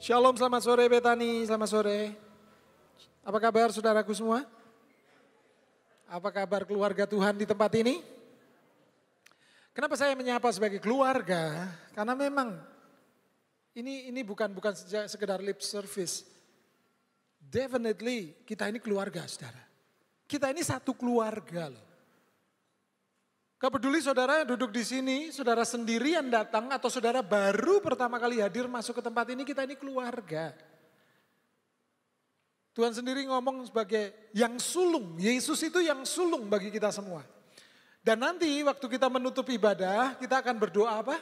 Shalom, selamat sore Betani, selamat sore. Apa kabar saudaraku semua? Apa kabar keluarga Tuhan di tempat ini? Kenapa saya menyapa sebagai keluarga? Karena memang ini ini bukan bukan sekedar lip service. Definitely kita ini keluarga, saudara. Kita ini satu keluarga loh. Gak peduli saudara duduk di sini, saudara sendirian datang atau saudara baru pertama kali hadir masuk ke tempat ini, kita ini keluarga. Tuhan sendiri ngomong sebagai yang sulung, Yesus itu yang sulung bagi kita semua. Dan nanti waktu kita menutup ibadah, kita akan berdoa apa?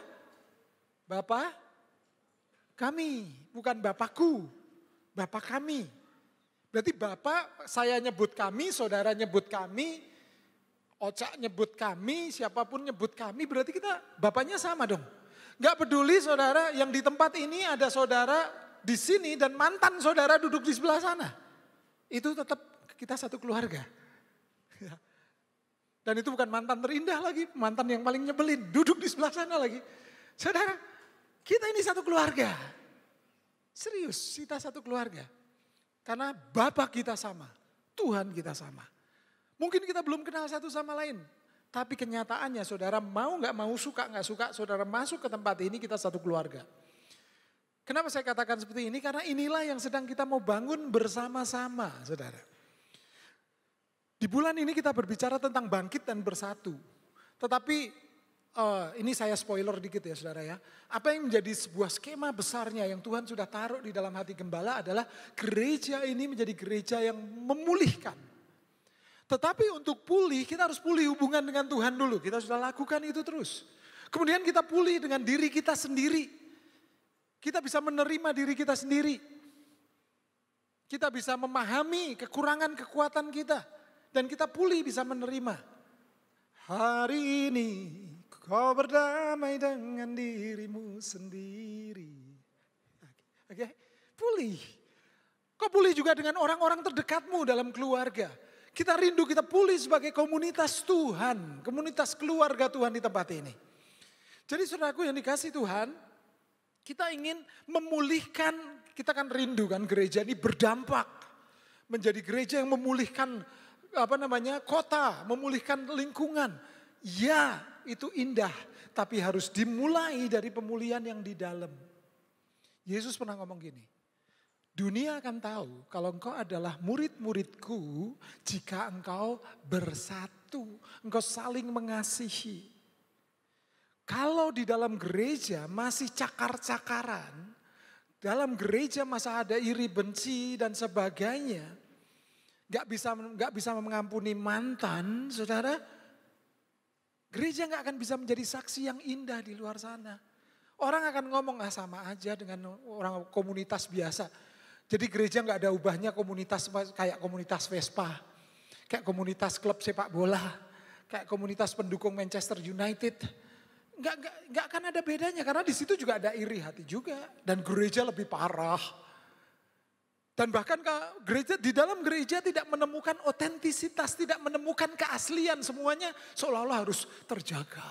Bapak? kami, bukan Bapakku, Bapak kami. Berarti Bapak saya nyebut kami, saudara nyebut kami, Ocak nyebut kami, siapapun nyebut kami, berarti kita bapaknya sama dong. Gak peduli saudara, yang di tempat ini ada saudara di sini dan mantan saudara duduk di sebelah sana. Itu tetap kita satu keluarga. Dan itu bukan mantan terindah lagi, mantan yang paling nyebelin, duduk di sebelah sana lagi. Saudara, kita ini satu keluarga. Serius, kita satu keluarga. Karena Bapak kita sama, Tuhan kita sama. Mungkin kita belum kenal satu sama lain. Tapi kenyataannya saudara mau nggak mau suka nggak suka saudara masuk ke tempat ini kita satu keluarga. Kenapa saya katakan seperti ini? Karena inilah yang sedang kita mau bangun bersama-sama saudara. Di bulan ini kita berbicara tentang bangkit dan bersatu. Tetapi uh, ini saya spoiler dikit ya saudara ya. Apa yang menjadi sebuah skema besarnya yang Tuhan sudah taruh di dalam hati gembala adalah gereja ini menjadi gereja yang memulihkan. Tetapi untuk pulih, kita harus pulih hubungan dengan Tuhan dulu. Kita sudah lakukan itu terus. Kemudian kita pulih dengan diri kita sendiri. Kita bisa menerima diri kita sendiri. Kita bisa memahami kekurangan kekuatan kita. Dan kita pulih bisa menerima. Hari ini kau berdamai dengan dirimu sendiri. Oke, okay. pulih. Kau pulih juga dengan orang-orang terdekatmu dalam keluarga kita rindu kita pulih sebagai komunitas Tuhan, komunitas keluarga Tuhan di tempat ini. Jadi saudaraku yang dikasih Tuhan, kita ingin memulihkan, kita kan rindu kan gereja ini berdampak. Menjadi gereja yang memulihkan apa namanya kota, memulihkan lingkungan. Ya itu indah, tapi harus dimulai dari pemulihan yang di dalam. Yesus pernah ngomong gini, Dunia akan tahu kalau engkau adalah murid-muridku jika engkau bersatu, engkau saling mengasihi. Kalau di dalam gereja masih cakar-cakaran, dalam gereja masih ada iri benci dan sebagainya, nggak bisa nggak bisa mengampuni mantan, saudara, gereja nggak akan bisa menjadi saksi yang indah di luar sana. Orang akan ngomong ah sama aja dengan orang komunitas biasa. Jadi gereja nggak ada ubahnya komunitas kayak komunitas Vespa, kayak komunitas klub sepak bola, kayak komunitas pendukung Manchester United. Nggak, nggak, nggak akan ada bedanya karena di situ juga ada iri hati juga dan gereja lebih parah. Dan bahkan gereja di dalam gereja tidak menemukan otentisitas, tidak menemukan keaslian semuanya seolah-olah harus terjaga,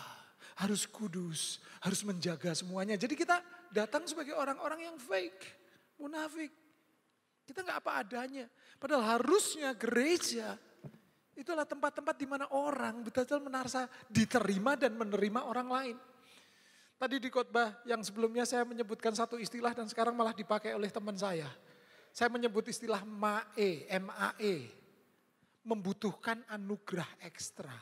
harus kudus, harus menjaga semuanya. Jadi kita datang sebagai orang-orang yang fake, munafik. Kita nggak apa adanya. Padahal harusnya gereja itulah tempat-tempat di mana orang betul-betul menarsa diterima dan menerima orang lain. Tadi di khotbah yang sebelumnya saya menyebutkan satu istilah dan sekarang malah dipakai oleh teman saya. Saya menyebut istilah MAE, MAE. Membutuhkan anugerah ekstra.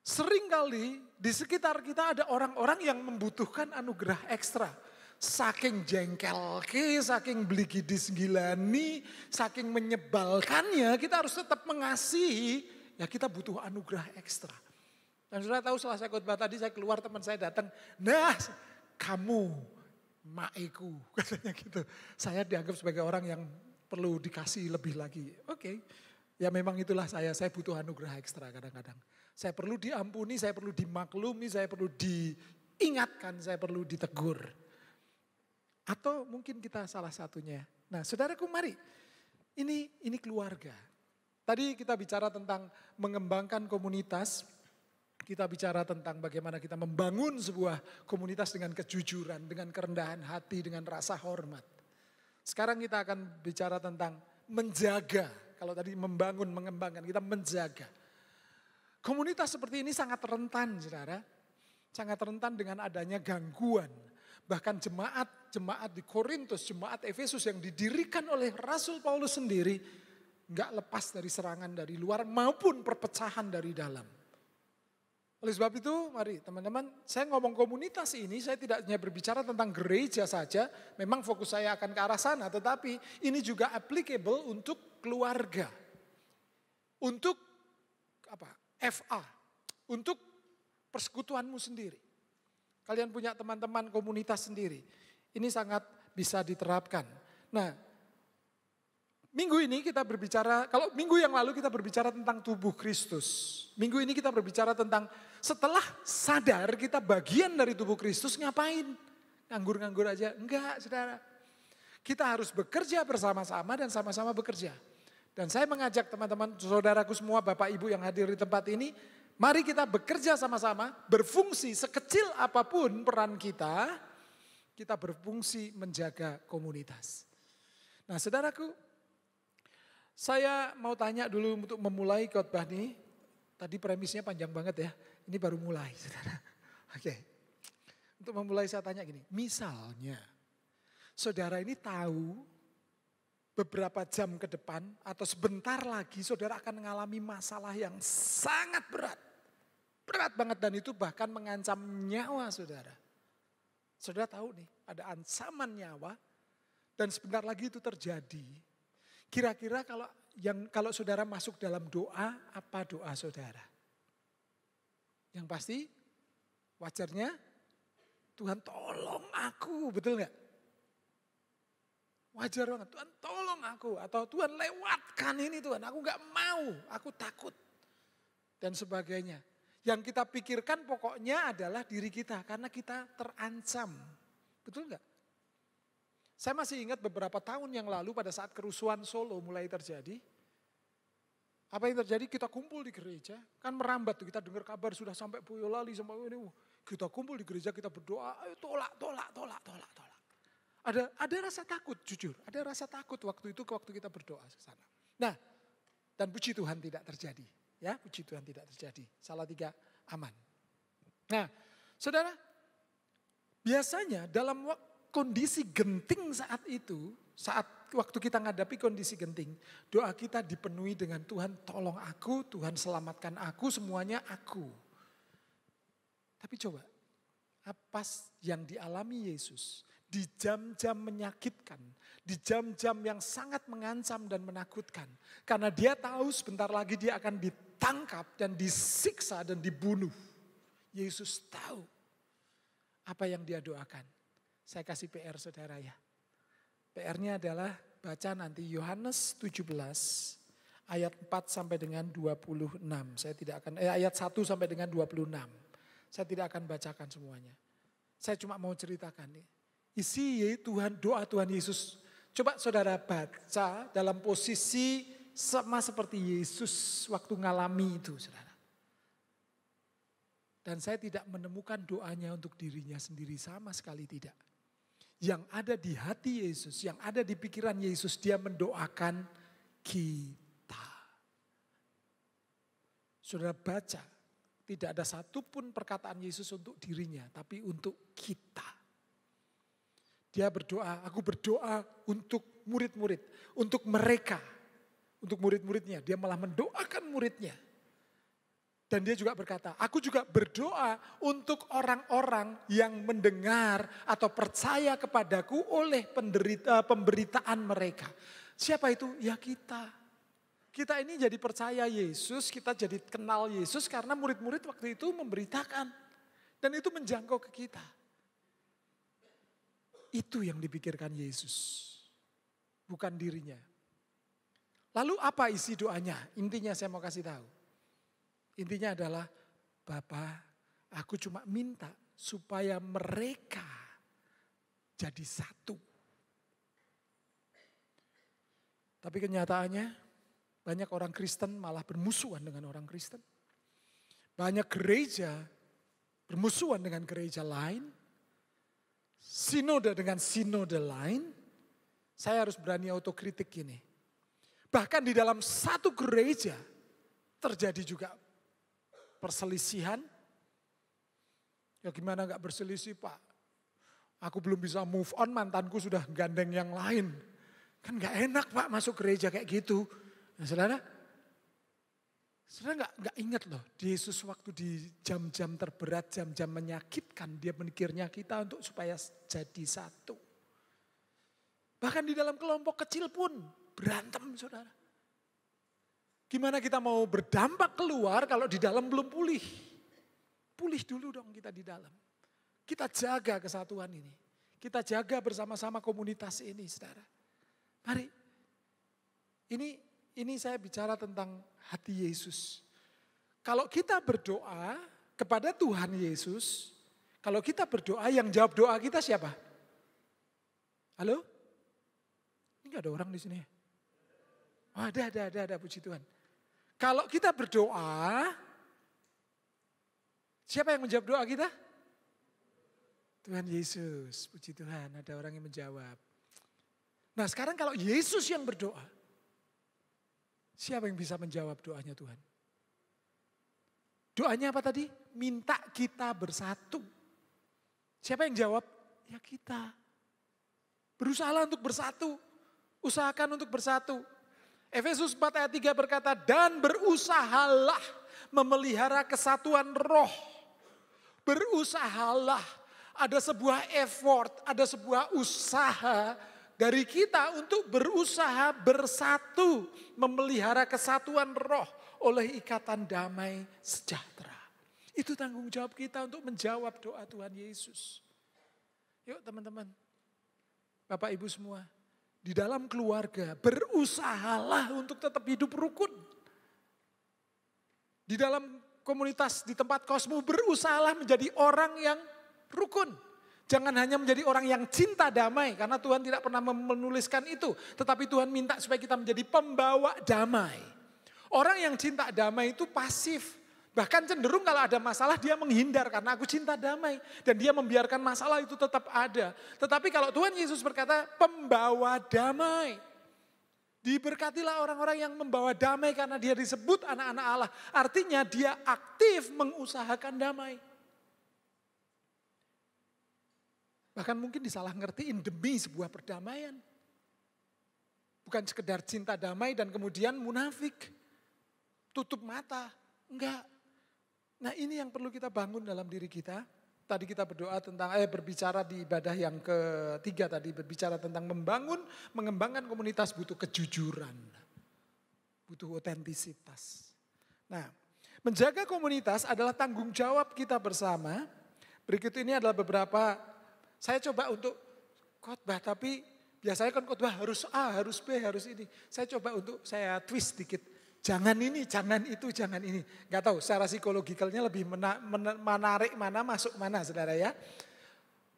Seringkali di sekitar kita ada orang-orang yang membutuhkan anugerah ekstra saking jengkel ke, saking beligidis gilani, saking menyebalkannya, kita harus tetap mengasihi. Ya kita butuh anugerah ekstra. Dan sudah tahu setelah saya khotbah tadi, saya keluar teman saya datang. Nah kamu, maiku, katanya gitu. Saya dianggap sebagai orang yang perlu dikasih lebih lagi. Oke, okay. ya memang itulah saya, saya butuh anugerah ekstra kadang-kadang. Saya perlu diampuni, saya perlu dimaklumi, saya perlu diingatkan, saya perlu ditegur. Atau mungkin kita salah satunya. Nah, saudaraku mari. Ini ini keluarga. Tadi kita bicara tentang mengembangkan komunitas, kita bicara tentang bagaimana kita membangun sebuah komunitas dengan kejujuran, dengan kerendahan hati, dengan rasa hormat. Sekarang kita akan bicara tentang menjaga. Kalau tadi membangun, mengembangkan, kita menjaga. Komunitas seperti ini sangat rentan, saudara. Sangat rentan dengan adanya gangguan. Bahkan jemaat-jemaat di Korintus, jemaat Efesus yang didirikan oleh Rasul Paulus sendiri, nggak lepas dari serangan dari luar maupun perpecahan dari dalam. Oleh sebab itu, mari teman-teman, saya ngomong komunitas ini, saya tidak hanya berbicara tentang gereja saja, memang fokus saya akan ke arah sana, tetapi ini juga applicable untuk keluarga, untuk apa FA, untuk persekutuanmu sendiri. Kalian punya teman-teman komunitas sendiri. Ini sangat bisa diterapkan. Nah, minggu ini kita berbicara, kalau minggu yang lalu kita berbicara tentang tubuh Kristus. Minggu ini kita berbicara tentang setelah sadar kita bagian dari tubuh Kristus ngapain? Nganggur-nganggur aja? Enggak, saudara. Kita harus bekerja bersama-sama dan sama-sama bekerja. Dan saya mengajak teman-teman saudaraku semua, Bapak Ibu yang hadir di tempat ini, Mari kita bekerja sama-sama, berfungsi sekecil apapun peran kita, kita berfungsi menjaga komunitas. Nah saudaraku, saya mau tanya dulu untuk memulai khotbah ini. Tadi premisnya panjang banget ya, ini baru mulai saudara. Oke, untuk memulai saya tanya gini, misalnya saudara ini tahu beberapa jam ke depan atau sebentar lagi saudara akan mengalami masalah yang sangat berat Berat banget dan itu bahkan mengancam nyawa saudara. Saudara tahu nih, ada ancaman nyawa dan sebentar lagi itu terjadi. Kira-kira kalau yang kalau saudara masuk dalam doa, apa doa saudara? Yang pasti wajarnya Tuhan tolong aku, betul nggak? Wajar banget, Tuhan tolong aku. Atau Tuhan lewatkan ini Tuhan, aku nggak mau, aku takut. Dan sebagainya. Yang kita pikirkan pokoknya adalah diri kita karena kita terancam. Betul nggak? Saya masih ingat beberapa tahun yang lalu pada saat kerusuhan Solo mulai terjadi. Apa yang terjadi? Kita kumpul di gereja, kan merambat tuh kita dengar kabar sudah sampai Boyolali sama ini. kita kumpul di gereja, kita berdoa, ayo tolak, tolak, tolak, tolak, tolak. Ada ada rasa takut jujur, ada rasa takut waktu itu waktu kita berdoa ke Nah, dan puji Tuhan tidak terjadi. Ya, puji Tuhan tidak terjadi. Salah tiga aman. Nah, saudara, biasanya dalam kondisi genting saat itu, saat waktu kita menghadapi kondisi genting, doa kita dipenuhi dengan Tuhan tolong aku, Tuhan selamatkan aku, semuanya aku. Tapi coba, apa yang dialami Yesus di jam-jam menyakitkan, di jam-jam yang sangat mengancam dan menakutkan. Karena dia tahu sebentar lagi dia akan ditangkap dan disiksa dan dibunuh. Yesus tahu apa yang dia doakan. Saya kasih PR saudara ya. PR-nya adalah baca nanti Yohanes 17 ayat 4 sampai dengan 26. Saya tidak akan eh, ayat 1 sampai dengan 26. Saya tidak akan bacakan semuanya. Saya cuma mau ceritakan nih. Isi Tuhan doa Tuhan Yesus. Coba saudara baca dalam posisi sama seperti Yesus waktu ngalami itu, saudara. Dan saya tidak menemukan doanya untuk dirinya sendiri, sama sekali tidak. Yang ada di hati Yesus, yang ada di pikiran Yesus, dia mendoakan kita. Saudara baca, tidak ada satupun perkataan Yesus untuk dirinya, tapi untuk kita. Dia berdoa, aku berdoa untuk murid-murid, untuk mereka untuk murid-muridnya. Dia malah mendoakan muridnya. Dan dia juga berkata, aku juga berdoa untuk orang-orang yang mendengar atau percaya kepadaku oleh penderita, pemberitaan mereka. Siapa itu? Ya kita. Kita ini jadi percaya Yesus, kita jadi kenal Yesus karena murid-murid waktu itu memberitakan. Dan itu menjangkau ke kita. Itu yang dipikirkan Yesus. Bukan dirinya, Lalu apa isi doanya? Intinya saya mau kasih tahu. Intinya adalah Bapa, aku cuma minta supaya mereka jadi satu. Tapi kenyataannya banyak orang Kristen malah bermusuhan dengan orang Kristen. Banyak gereja bermusuhan dengan gereja lain. Sinode dengan sinode lain. Saya harus berani autokritik ini. Bahkan di dalam satu gereja terjadi juga perselisihan. Ya gimana nggak berselisih pak? Aku belum bisa move on, mantanku sudah gandeng yang lain. Kan nggak enak pak masuk gereja kayak gitu. Nah, saudara, saudara nggak nggak ingat loh, Yesus waktu di jam-jam terberat, jam-jam menyakitkan, dia menikirnya kita untuk supaya jadi satu. Bahkan di dalam kelompok kecil pun, berantem saudara. Gimana kita mau berdampak keluar kalau di dalam belum pulih? Pulih dulu dong kita di dalam. Kita jaga kesatuan ini. Kita jaga bersama-sama komunitas ini, saudara. Mari. Ini ini saya bicara tentang hati Yesus. Kalau kita berdoa kepada Tuhan Yesus, kalau kita berdoa yang jawab doa kita siapa? Halo? Ini gak ada orang di sini ya? ada, ada, ada, ada, puji Tuhan. Kalau kita berdoa, siapa yang menjawab doa kita? Tuhan Yesus, puji Tuhan, ada orang yang menjawab. Nah sekarang kalau Yesus yang berdoa, siapa yang bisa menjawab doanya Tuhan? Doanya apa tadi? Minta kita bersatu. Siapa yang jawab? Ya kita. Berusahalah untuk bersatu. Usahakan untuk bersatu. Efesus 4 ayat 3 berkata, dan berusahalah memelihara kesatuan roh. Berusahalah, ada sebuah effort, ada sebuah usaha dari kita untuk berusaha bersatu memelihara kesatuan roh oleh ikatan damai sejahtera. Itu tanggung jawab kita untuk menjawab doa Tuhan Yesus. Yuk teman-teman, Bapak Ibu semua, di dalam keluarga, berusahalah untuk tetap hidup rukun. Di dalam komunitas, di tempat kosmu, berusahalah menjadi orang yang rukun. Jangan hanya menjadi orang yang cinta damai, karena Tuhan tidak pernah menuliskan itu. Tetapi Tuhan minta supaya kita menjadi pembawa damai. Orang yang cinta damai itu pasif. Bahkan cenderung kalau ada masalah dia menghindar karena aku cinta damai. Dan dia membiarkan masalah itu tetap ada. Tetapi kalau Tuhan Yesus berkata pembawa damai. Diberkatilah orang-orang yang membawa damai karena dia disebut anak-anak Allah. Artinya dia aktif mengusahakan damai. Bahkan mungkin disalah ngertiin demi sebuah perdamaian. Bukan sekedar cinta damai dan kemudian munafik. Tutup mata. Enggak, Nah ini yang perlu kita bangun dalam diri kita. Tadi kita berdoa tentang, eh berbicara di ibadah yang ketiga tadi, berbicara tentang membangun, mengembangkan komunitas butuh kejujuran. Butuh otentisitas. Nah, menjaga komunitas adalah tanggung jawab kita bersama. Berikut ini adalah beberapa, saya coba untuk khotbah tapi biasanya kan khotbah harus A, harus B, harus ini. Saya coba untuk saya twist dikit Jangan ini, jangan itu, jangan ini. Gak tahu, secara psikologikalnya lebih mena, menarik mana masuk mana, saudara ya.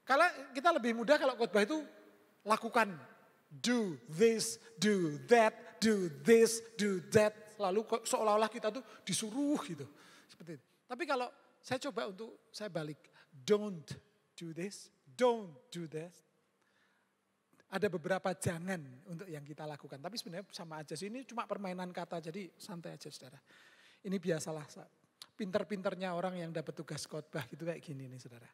Kalau kita lebih mudah kalau khotbah itu lakukan. Do this, do that, do this, do that. Lalu seolah-olah kita tuh disuruh gitu. Seperti itu. Tapi kalau saya coba untuk saya balik. Don't do this, don't do that, ada beberapa jangan untuk yang kita lakukan. Tapi sebenarnya sama aja sih, ini cuma permainan kata, jadi santai aja saudara. Ini biasalah, pinter-pinternya orang yang dapat tugas khotbah gitu kayak gini nih saudara.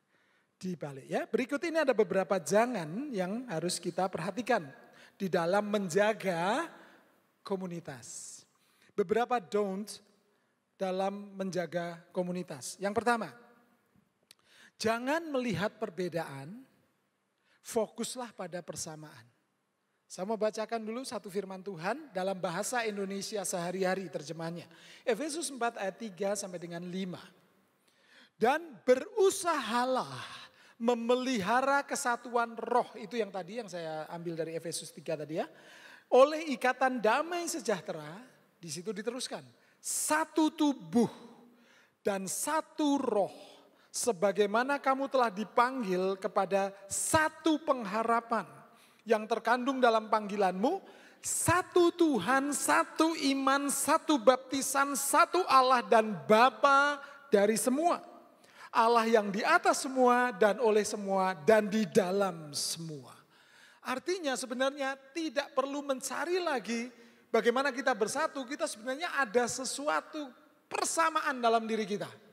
Di balik ya, berikut ini ada beberapa jangan yang harus kita perhatikan di dalam menjaga komunitas. Beberapa don't dalam menjaga komunitas. Yang pertama, jangan melihat perbedaan fokuslah pada persamaan. Saya mau bacakan dulu satu firman Tuhan dalam bahasa Indonesia sehari-hari terjemahannya. Efesus 4 ayat 3 sampai dengan 5. Dan berusahalah memelihara kesatuan roh. Itu yang tadi yang saya ambil dari Efesus 3 tadi ya. Oleh ikatan damai sejahtera, di situ diteruskan. Satu tubuh dan satu roh Sebagaimana kamu telah dipanggil kepada satu pengharapan yang terkandung dalam panggilanmu, satu Tuhan, satu iman, satu baptisan, satu Allah dan Bapa dari semua. Allah yang di atas semua dan oleh semua dan di dalam semua. Artinya sebenarnya tidak perlu mencari lagi bagaimana kita bersatu, kita sebenarnya ada sesuatu persamaan dalam diri kita.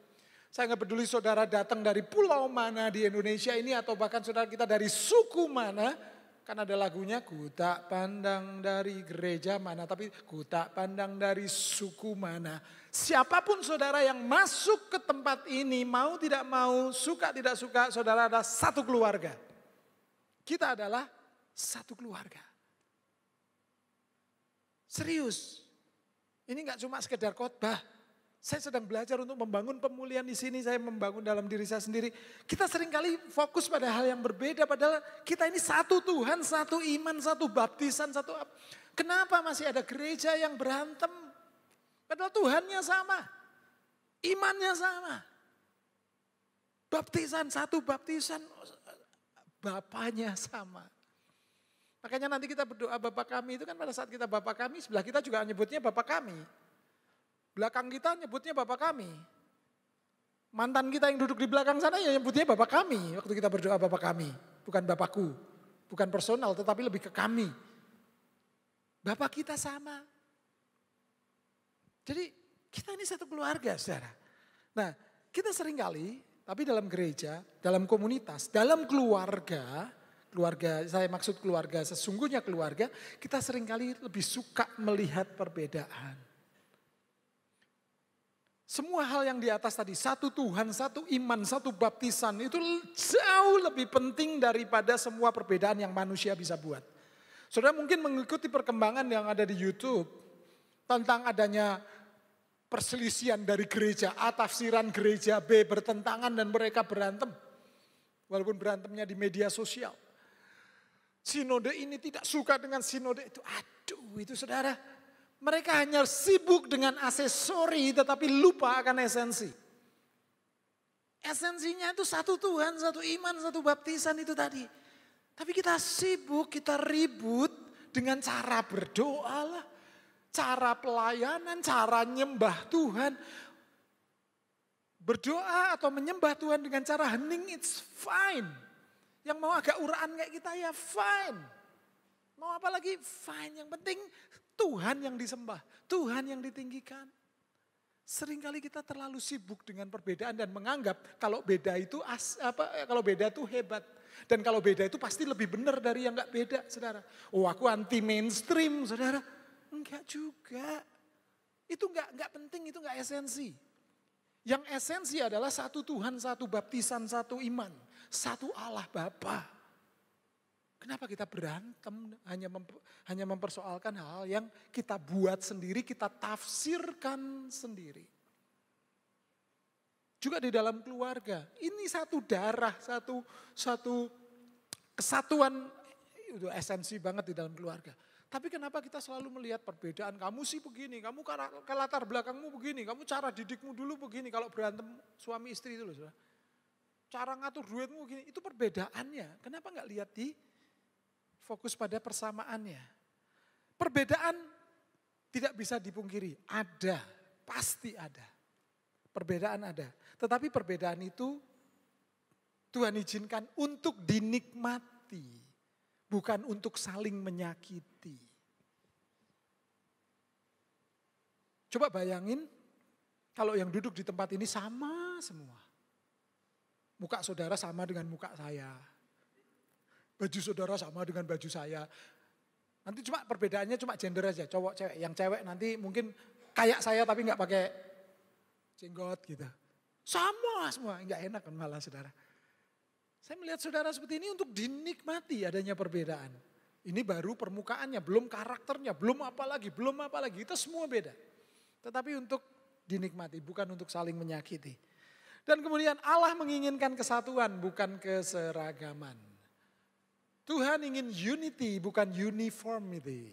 Saya nggak peduli saudara datang dari pulau mana di Indonesia ini atau bahkan saudara kita dari suku mana. Kan ada lagunya ku tak pandang dari gereja mana tapi ku tak pandang dari suku mana. Siapapun saudara yang masuk ke tempat ini mau tidak mau suka tidak suka saudara ada satu keluarga. Kita adalah satu keluarga. Serius. Ini nggak cuma sekedar khotbah. Saya sedang belajar untuk membangun pemulihan di sini, saya membangun dalam diri saya sendiri. Kita seringkali fokus pada hal yang berbeda, padahal kita ini satu Tuhan, satu iman, satu baptisan, satu... Kenapa masih ada gereja yang berantem? Padahal Tuhannya sama, imannya sama. Baptisan, satu baptisan, Bapaknya sama. Makanya nanti kita berdoa Bapak kami itu kan pada saat kita Bapak kami, sebelah kita juga menyebutnya Bapak kami. Belakang kita nyebutnya Bapak kami. Mantan kita yang duduk di belakang sana ya nyebutnya Bapak kami. Waktu kita berdoa Bapak kami, bukan Bapakku. Bukan personal tetapi lebih ke kami. Bapak kita sama. Jadi kita ini satu keluarga saudara. Nah kita seringkali, tapi dalam gereja, dalam komunitas, dalam keluarga, keluarga, saya maksud keluarga, sesungguhnya keluarga, kita seringkali lebih suka melihat perbedaan. Semua hal yang di atas tadi, satu Tuhan, satu iman, satu baptisan itu jauh lebih penting daripada semua perbedaan yang manusia bisa buat. Saudara mungkin mengikuti perkembangan yang ada di YouTube tentang adanya perselisihan dari gereja A, tafsiran gereja B bertentangan dan mereka berantem. Walaupun berantemnya di media sosial. Sinode ini tidak suka dengan sinode itu. Aduh, itu saudara mereka hanya sibuk dengan aksesori tetapi lupa akan esensi. Esensinya itu satu Tuhan, satu iman, satu baptisan itu tadi. Tapi kita sibuk, kita ribut dengan cara berdoa lah. Cara pelayanan, cara nyembah Tuhan. Berdoa atau menyembah Tuhan dengan cara hening, it's fine. Yang mau agak uraan kayak kita ya fine. Mau apa lagi? Fine. Yang penting Tuhan yang disembah, Tuhan yang ditinggikan. Seringkali kita terlalu sibuk dengan perbedaan dan menganggap kalau beda itu as, apa kalau beda itu hebat dan kalau beda itu pasti lebih benar dari yang nggak beda, Saudara. Oh, aku anti mainstream, Saudara. Enggak juga. Itu enggak enggak penting, itu enggak esensi. Yang esensi adalah satu Tuhan, satu baptisan, satu iman, satu Allah Bapa. Kenapa kita berantem hanya hanya mempersoalkan hal yang kita buat sendiri, kita tafsirkan sendiri. Juga di dalam keluarga, ini satu darah, satu satu kesatuan itu esensi banget di dalam keluarga. Tapi kenapa kita selalu melihat perbedaan kamu sih begini, kamu ke latar belakangmu begini, kamu cara didikmu dulu begini kalau berantem suami istri itu loh. Cara ngatur duitmu begini, itu perbedaannya. Kenapa nggak lihat di fokus pada persamaannya. Perbedaan tidak bisa dipungkiri, ada, pasti ada. Perbedaan ada, tetapi perbedaan itu Tuhan izinkan untuk dinikmati, bukan untuk saling menyakiti. Coba bayangin kalau yang duduk di tempat ini sama semua. Muka saudara sama dengan muka saya baju saudara sama dengan baju saya. Nanti cuma perbedaannya cuma gender aja, cowok cewek. Yang cewek nanti mungkin kayak saya tapi nggak pakai jenggot gitu. Sama semua, nggak enak kan malah saudara. Saya melihat saudara seperti ini untuk dinikmati adanya perbedaan. Ini baru permukaannya, belum karakternya, belum apa lagi, belum apa lagi. Itu semua beda. Tetapi untuk dinikmati, bukan untuk saling menyakiti. Dan kemudian Allah menginginkan kesatuan, bukan keseragaman. Tuhan ingin unity bukan uniformity.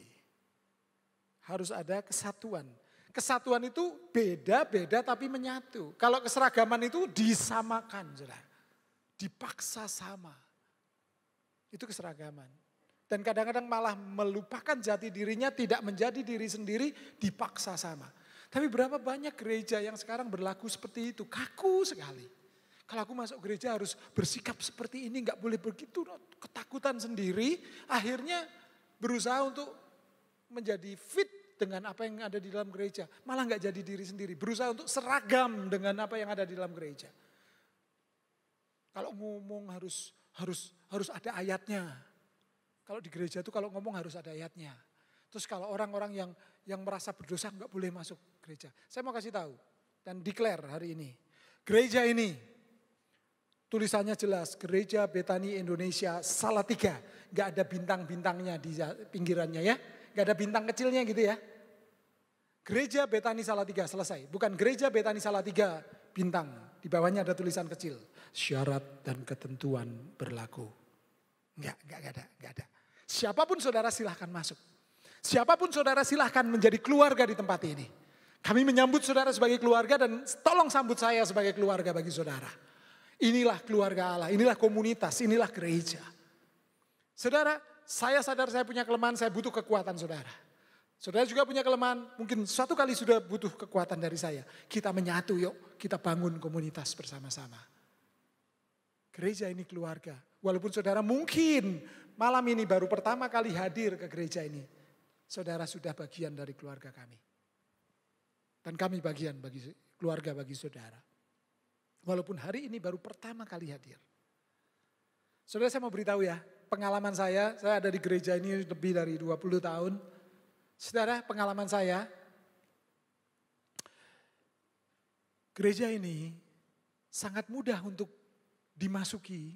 Harus ada kesatuan. Kesatuan itu beda-beda tapi menyatu. Kalau keseragaman itu disamakan, jelas, Dipaksa sama. Itu keseragaman. Dan kadang-kadang malah melupakan jati dirinya, tidak menjadi diri sendiri, dipaksa sama. Tapi berapa banyak gereja yang sekarang berlaku seperti itu, kaku sekali. Kalau aku masuk gereja harus bersikap seperti ini, nggak boleh begitu. Ketakutan sendiri, akhirnya berusaha untuk menjadi fit dengan apa yang ada di dalam gereja. Malah nggak jadi diri sendiri, berusaha untuk seragam dengan apa yang ada di dalam gereja. Kalau ngomong harus harus harus ada ayatnya. Kalau di gereja itu kalau ngomong harus ada ayatnya. Terus kalau orang-orang yang yang merasa berdosa nggak boleh masuk gereja. Saya mau kasih tahu dan declare hari ini. Gereja ini Tulisannya jelas, Gereja Betani Indonesia Salatiga. Gak ada bintang-bintangnya di pinggirannya ya. Gak ada bintang kecilnya gitu ya. Gereja Betani Salatiga selesai. Bukan Gereja Betani Salatiga bintang. Di bawahnya ada tulisan kecil. Syarat dan ketentuan berlaku. nggak enggak, ada, enggak ada. Siapapun saudara silahkan masuk. Siapapun saudara silahkan menjadi keluarga di tempat ini. Kami menyambut saudara sebagai keluarga dan tolong sambut saya sebagai keluarga bagi saudara. Inilah keluarga Allah, inilah komunitas, inilah gereja. Saudara, saya sadar saya punya kelemahan, saya butuh kekuatan saudara. Saudara juga punya kelemahan, mungkin suatu kali sudah butuh kekuatan dari saya. Kita menyatu yuk, kita bangun komunitas bersama-sama. Gereja ini keluarga. Walaupun saudara mungkin malam ini baru pertama kali hadir ke gereja ini. Saudara sudah bagian dari keluarga kami. Dan kami bagian bagi keluarga bagi saudara. Walaupun hari ini baru pertama kali hadir. Saudara saya mau beritahu ya, pengalaman saya, saya ada di gereja ini lebih dari 20 tahun. Saudara, pengalaman saya, gereja ini sangat mudah untuk dimasuki,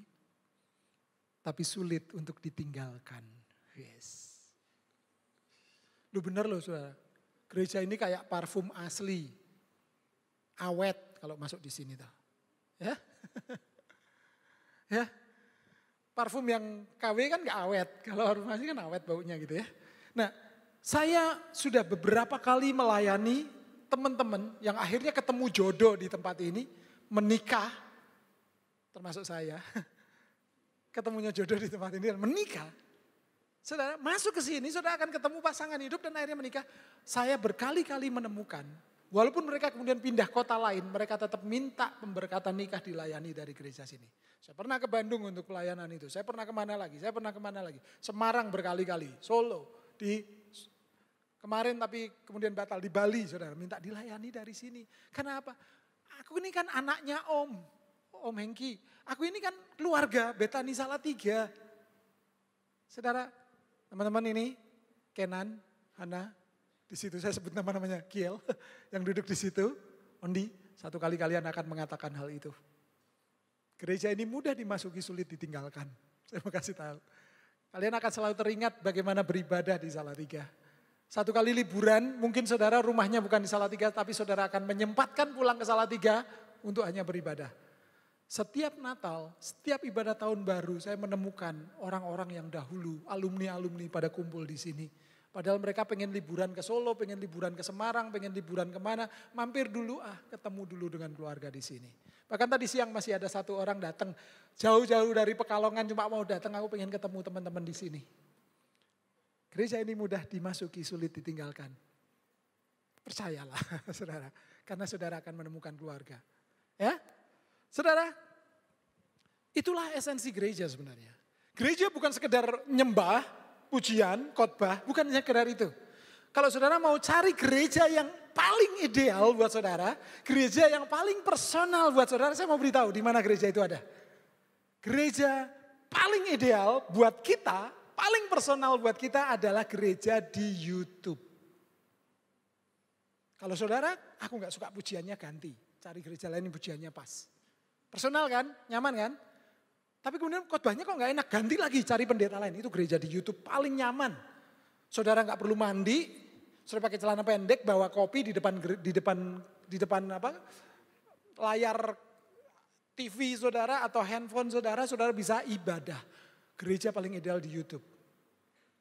tapi sulit untuk ditinggalkan. Yes. Lu bener loh saudara, gereja ini kayak parfum asli, awet kalau masuk di sini tuh. Ya. ya. Parfum yang KW kan gak awet. Kalau aromasi kan awet baunya gitu ya. Nah, saya sudah beberapa kali melayani teman-teman yang akhirnya ketemu jodoh di tempat ini, menikah, termasuk saya. Ketemunya jodoh di tempat ini dan menikah. Saudara masuk ke sini, saudara akan ketemu pasangan hidup dan akhirnya menikah. Saya berkali-kali menemukan Walaupun mereka kemudian pindah kota lain, mereka tetap minta pemberkatan nikah dilayani dari gereja sini. Saya pernah ke Bandung untuk pelayanan itu. Saya pernah kemana lagi, saya pernah kemana lagi. Semarang berkali-kali, Solo, di kemarin tapi kemudian batal di Bali saudara. Minta dilayani dari sini. Karena apa? Aku ini kan anaknya om, om Hengki. Aku ini kan keluarga Betani Salatiga. Saudara, teman-teman ini, Kenan, Hana, di situ saya sebut nama-namanya Kiel yang duduk di situ, Ondi, satu kali kalian akan mengatakan hal itu. Gereja ini mudah dimasuki, sulit ditinggalkan. Saya mau kasih tahu. Kalian akan selalu teringat bagaimana beribadah di Salatiga. Satu kali liburan, mungkin saudara rumahnya bukan di Salatiga, tapi saudara akan menyempatkan pulang ke Salatiga untuk hanya beribadah. Setiap Natal, setiap ibadah tahun baru, saya menemukan orang-orang yang dahulu, alumni-alumni pada kumpul di sini Padahal mereka pengen liburan ke Solo, pengen liburan ke Semarang, pengen liburan kemana. Mampir dulu ah, ketemu dulu dengan keluarga di sini. Bahkan tadi siang masih ada satu orang datang jauh-jauh dari Pekalongan cuma mau datang aku pengen ketemu teman-teman di sini. Gereja ini mudah dimasuki, sulit ditinggalkan. Percayalah saudara, karena saudara akan menemukan keluarga. Ya, saudara, itulah esensi gereja sebenarnya. Gereja bukan sekedar nyembah, pujian, khotbah, bukan hanya sekedar itu. Kalau saudara mau cari gereja yang paling ideal buat saudara, gereja yang paling personal buat saudara, saya mau beritahu di mana gereja itu ada. Gereja paling ideal buat kita, paling personal buat kita adalah gereja di YouTube. Kalau saudara, aku nggak suka pujiannya ganti, cari gereja lain yang pujiannya pas. Personal kan, nyaman kan? Tapi kemudian khotbahnya kok nggak enak, ganti lagi cari pendeta lain. Itu gereja di YouTube paling nyaman. Saudara nggak perlu mandi, sudah pakai celana pendek, bawa kopi di depan di depan di depan apa layar TV saudara atau handphone saudara, saudara bisa ibadah. Gereja paling ideal di YouTube.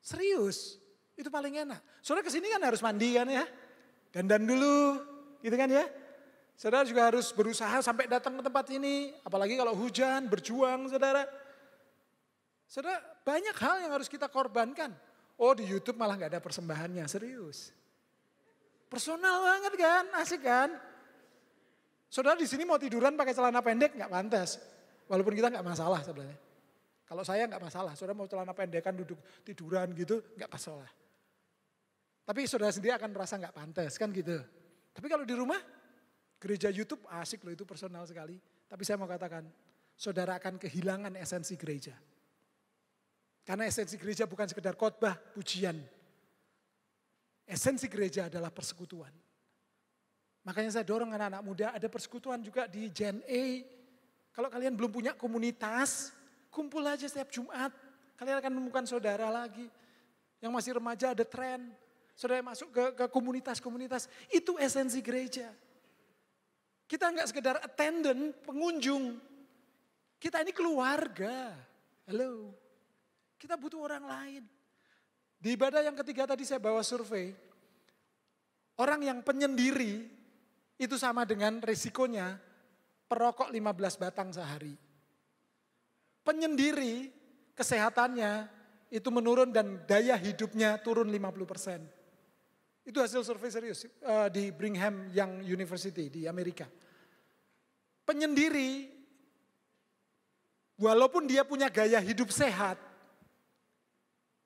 Serius, itu paling enak. Saudara kesini kan harus mandi kan ya, dandan dulu, gitu kan ya. Saudara juga harus berusaha sampai datang ke tempat ini, apalagi kalau hujan, berjuang, saudara. Saudara, banyak hal yang harus kita korbankan. Oh di Youtube malah nggak ada persembahannya, serius. Personal banget kan, asik kan. Saudara di sini mau tiduran pakai celana pendek nggak pantas. Walaupun kita nggak masalah sebenarnya. Kalau saya nggak masalah, saudara mau celana pendek kan duduk tiduran gitu nggak masalah. Tapi saudara sendiri akan merasa nggak pantas kan gitu. Tapi kalau di rumah Gereja YouTube asik loh itu personal sekali. Tapi saya mau katakan, saudara akan kehilangan esensi gereja. Karena esensi gereja bukan sekedar khotbah, pujian. Esensi gereja adalah persekutuan. Makanya saya dorong anak-anak muda, ada persekutuan juga di Gen A. Kalau kalian belum punya komunitas, kumpul aja setiap Jumat. Kalian akan menemukan saudara lagi. Yang masih remaja ada tren. Saudara masuk ke komunitas-komunitas. Itu esensi gereja. Kita nggak sekedar attendant, pengunjung. Kita ini keluarga. Halo. Kita butuh orang lain. Di ibadah yang ketiga tadi saya bawa survei. Orang yang penyendiri itu sama dengan resikonya perokok 15 batang sehari. Penyendiri kesehatannya itu menurun dan daya hidupnya turun 50 persen. Itu hasil survei serius uh, di Brigham Young University di Amerika. Penyendiri, walaupun dia punya gaya hidup sehat,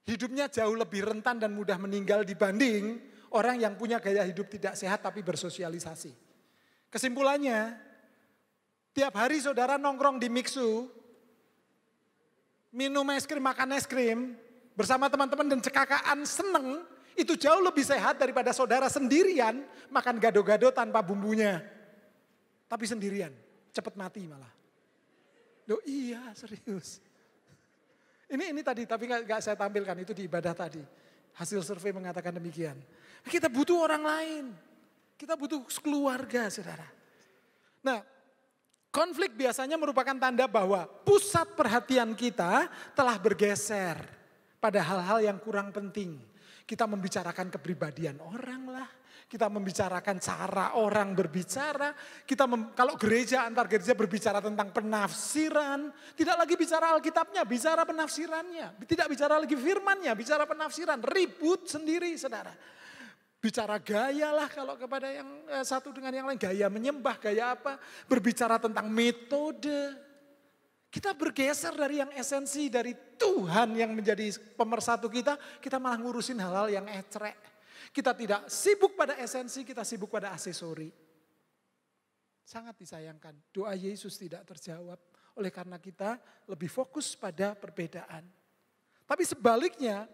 hidupnya jauh lebih rentan dan mudah meninggal dibanding orang yang punya gaya hidup tidak sehat tapi bersosialisasi. Kesimpulannya, tiap hari saudara nongkrong di Mixu, minum es krim, makan es krim, bersama teman-teman dan cekakaan seneng, itu jauh lebih sehat daripada saudara sendirian makan gado-gado tanpa bumbunya. Tapi sendirian, cepat mati malah. Loh iya serius. Ini ini tadi tapi gak, gak saya tampilkan itu di ibadah tadi. Hasil survei mengatakan demikian. Kita butuh orang lain. Kita butuh keluarga saudara. Nah konflik biasanya merupakan tanda bahwa pusat perhatian kita telah bergeser pada hal-hal yang kurang penting kita membicarakan kepribadian orang lah. Kita membicarakan cara orang berbicara. Kita mem, kalau gereja antar gereja berbicara tentang penafsiran, tidak lagi bicara Alkitabnya, bicara penafsirannya. Tidak bicara lagi firmannya, bicara penafsiran. Ribut sendiri, Saudara bicara gaya lah kalau kepada yang eh, satu dengan yang lain gaya menyembah gaya apa berbicara tentang metode kita bergeser dari yang esensi dari Tuhan yang menjadi pemersatu kita, kita malah ngurusin hal-hal yang ecrek. Kita tidak sibuk pada esensi, kita sibuk pada aksesori. Sangat disayangkan, doa Yesus tidak terjawab oleh karena kita lebih fokus pada perbedaan. Tapi sebaliknya,